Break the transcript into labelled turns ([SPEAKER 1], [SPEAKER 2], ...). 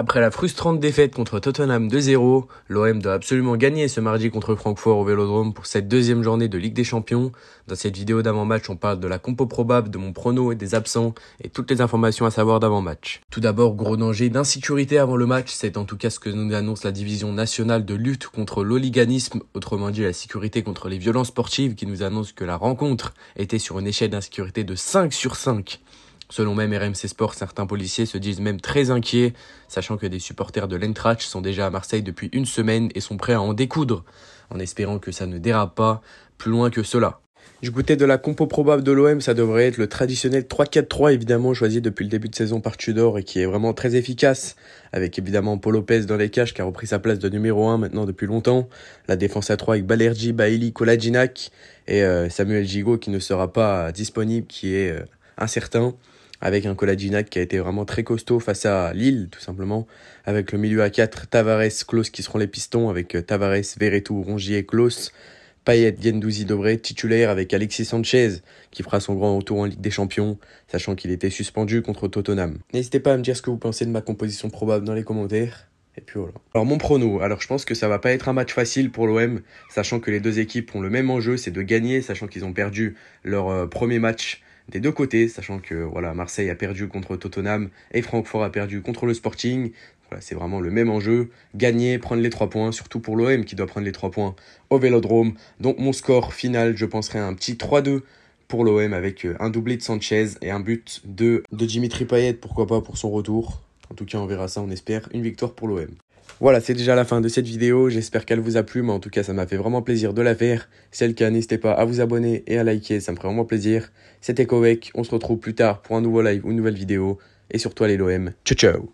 [SPEAKER 1] Après la frustrante défaite contre Tottenham 2-0, l'OM doit absolument gagner ce mardi contre Francfort au Vélodrome pour cette deuxième journée de Ligue des Champions. Dans cette vidéo d'avant-match, on parle de la compo probable, de mon prono et des absents et toutes les informations à savoir d'avant-match. Tout d'abord, gros danger d'insécurité avant le match, c'est en tout cas ce que nous annonce la division nationale de lutte contre l'oliganisme, autrement dit la sécurité contre les violences sportives qui nous annonce que la rencontre était sur une échelle d'insécurité de 5 sur 5. Selon même RMC Sport, certains policiers se disent même très inquiets, sachant que des supporters de l'Entrach sont déjà à Marseille depuis une semaine et sont prêts à en découdre, en espérant que ça ne dérape pas plus loin que cela. Je goûtais de la compo probable de l'OM, ça devrait être le traditionnel 3-4-3 évidemment choisi depuis le début de saison par Tudor et qui est vraiment très efficace, avec évidemment Paul Lopez dans les caches qui a repris sa place de numéro 1 maintenant depuis longtemps, la défense à 3 avec Balergi, Bailly, Koladjinak et euh, Samuel Gigot qui ne sera pas disponible, qui est euh, incertain, avec un Koladjinac qui a été vraiment très costaud face à Lille, tout simplement, avec le milieu à 4, Tavares, Klos qui seront les pistons, avec euh, Tavares, Verretou, Rongier, Klos, Payet, Gendouzi, Dobré, titulaire avec Alexis Sanchez, qui fera son grand retour en Ligue des Champions, sachant qu'il était suspendu contre Tottenham. N'hésitez pas à me dire ce que vous pensez de ma composition probable dans les commentaires. Et puis voilà. Alors mon prono, alors je pense que ça va pas être un match facile pour l'OM, sachant que les deux équipes ont le même enjeu, c'est de gagner, sachant qu'ils ont perdu leur euh, premier match des deux côtés, sachant que voilà, Marseille a perdu contre Tottenham et Francfort a perdu contre le Sporting. Voilà, c'est vraiment le même enjeu, gagner, prendre les trois points, surtout pour l'OM qui doit prendre les trois points au Vélodrome. Donc mon score final, je penserai à un petit 3-2 pour l'OM avec euh, un doublé de Sanchez et un but de, de Dimitri Payet, pourquoi pas pour son retour. En tout cas, on verra ça, on espère une victoire pour l'OM. Voilà, c'est déjà la fin de cette vidéo, j'espère qu'elle vous a plu, mais en tout cas ça m'a fait vraiment plaisir de la faire. Si c'est le cas, n'hésitez pas à vous abonner et à liker, ça me ferait vraiment plaisir. C'était Kowek, on se retrouve plus tard pour un nouveau live ou une nouvelle vidéo, et surtout les l'OM, ciao ciao